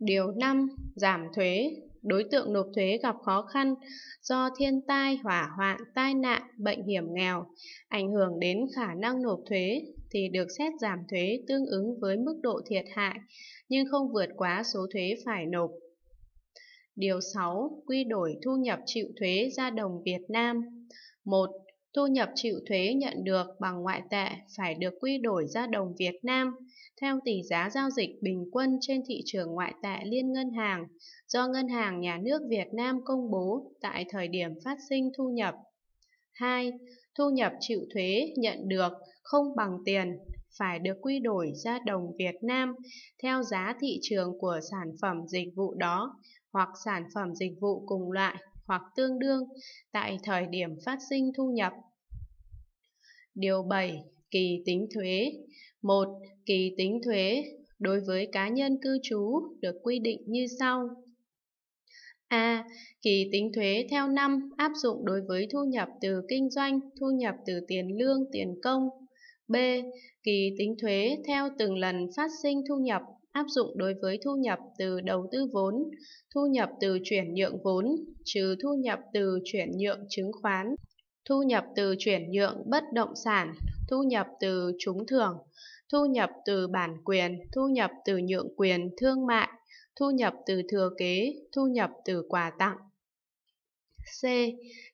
Điều 5. Giảm thuế Đối tượng nộp thuế gặp khó khăn do thiên tai, hỏa hoạn, tai nạn, bệnh hiểm nghèo ảnh hưởng đến khả năng nộp thuế thì được xét giảm thuế tương ứng với mức độ thiệt hại nhưng không vượt quá số thuế phải nộp. Điều 6. Quy đổi thu nhập chịu thuế ra đồng Việt Nam 1. Thu nhập chịu thuế nhận được bằng ngoại tệ phải được quy đổi ra đồng Việt Nam theo tỷ giá giao dịch bình quân trên thị trường ngoại tệ liên ngân hàng do Ngân hàng Nhà nước Việt Nam công bố tại thời điểm phát sinh thu nhập. 2. Thu nhập chịu thuế nhận được không bằng tiền phải được quy đổi ra đồng Việt Nam theo giá thị trường của sản phẩm dịch vụ đó hoặc sản phẩm dịch vụ cùng loại hoặc tương đương tại thời điểm phát sinh thu nhập. Điều 7. Kỳ tính thuế 1. Kỳ tính thuế đối với cá nhân cư trú được quy định như sau. A. Kỳ tính thuế theo năm áp dụng đối với thu nhập từ kinh doanh, thu nhập từ tiền lương, tiền công, B. Kỳ tính thuế theo từng lần phát sinh thu nhập áp dụng đối với thu nhập từ đầu tư vốn, thu nhập từ chuyển nhượng vốn, trừ thu nhập từ chuyển nhượng chứng khoán, thu nhập từ chuyển nhượng bất động sản, thu nhập từ trúng thưởng, thu nhập từ bản quyền, thu nhập từ nhượng quyền thương mại, thu nhập từ thừa kế, thu nhập từ quà tặng. C.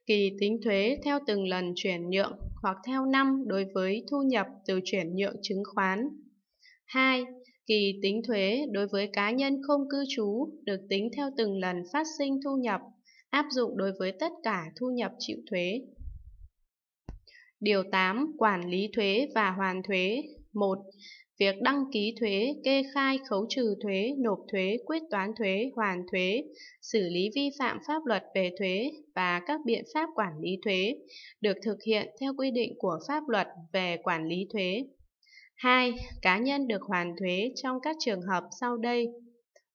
Kỳ tính thuế theo từng lần chuyển nhượng hoặc theo năm đối với thu nhập từ chuyển nhượng chứng khoán. 2. Kỳ tính thuế đối với cá nhân không cư trú được tính theo từng lần phát sinh thu nhập, áp dụng đối với tất cả thu nhập chịu thuế. Điều 8. Quản lý thuế và hoàn thuế 1 việc đăng ký thuế, kê khai khấu trừ thuế, nộp thuế, quyết toán thuế, hoàn thuế, xử lý vi phạm pháp luật về thuế và các biện pháp quản lý thuế được thực hiện theo quy định của pháp luật về quản lý thuế. 2. Cá nhân được hoàn thuế trong các trường hợp sau đây.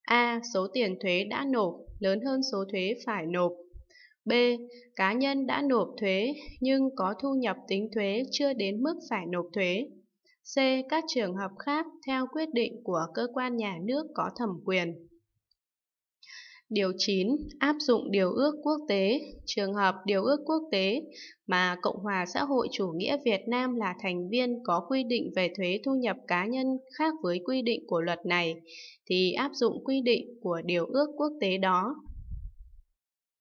A. Số tiền thuế đã nộp lớn hơn số thuế phải nộp. B. Cá nhân đã nộp thuế nhưng có thu nhập tính thuế chưa đến mức phải nộp thuế. C. Các trường hợp khác theo quyết định của cơ quan nhà nước có thẩm quyền. Điều 9. Áp dụng Điều ước quốc tế, trường hợp Điều ước quốc tế mà Cộng hòa xã hội chủ nghĩa Việt Nam là thành viên có quy định về thuế thu nhập cá nhân khác với quy định của luật này, thì áp dụng quy định của Điều ước quốc tế đó